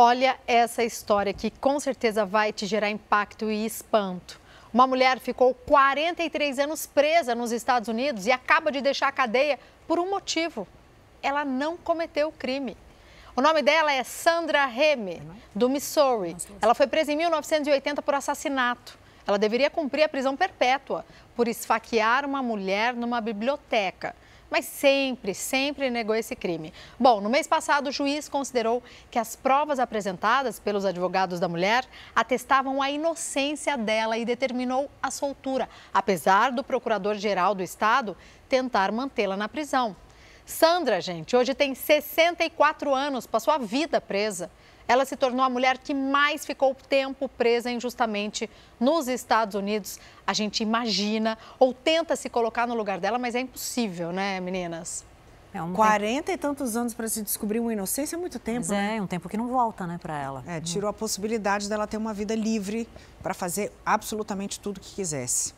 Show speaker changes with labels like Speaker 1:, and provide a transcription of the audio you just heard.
Speaker 1: Olha essa história que com certeza vai te gerar impacto e espanto. Uma mulher ficou 43 anos presa nos Estados Unidos e acaba de deixar a cadeia por um motivo. Ela não cometeu o crime. O nome dela é Sandra Remy, do Missouri. Ela foi presa em 1980 por assassinato. Ela deveria cumprir a prisão perpétua por esfaquear uma mulher numa biblioteca mas sempre, sempre negou esse crime. Bom, no mês passado, o juiz considerou que as provas apresentadas pelos advogados da mulher atestavam a inocência dela e determinou a soltura, apesar do procurador-geral do Estado tentar mantê-la na prisão. Sandra, gente, hoje tem 64 anos, passou a vida presa. Ela se tornou a mulher que mais ficou tempo presa injustamente nos Estados Unidos. A gente imagina ou tenta se colocar no lugar dela, mas é impossível, né, meninas? É um 40
Speaker 2: tempo... e tantos anos para se descobrir uma inocência é muito tempo. Mas é, né? é, um tempo que não volta, né, para ela. É, tirou a possibilidade dela ter uma vida livre para fazer absolutamente tudo que quisesse.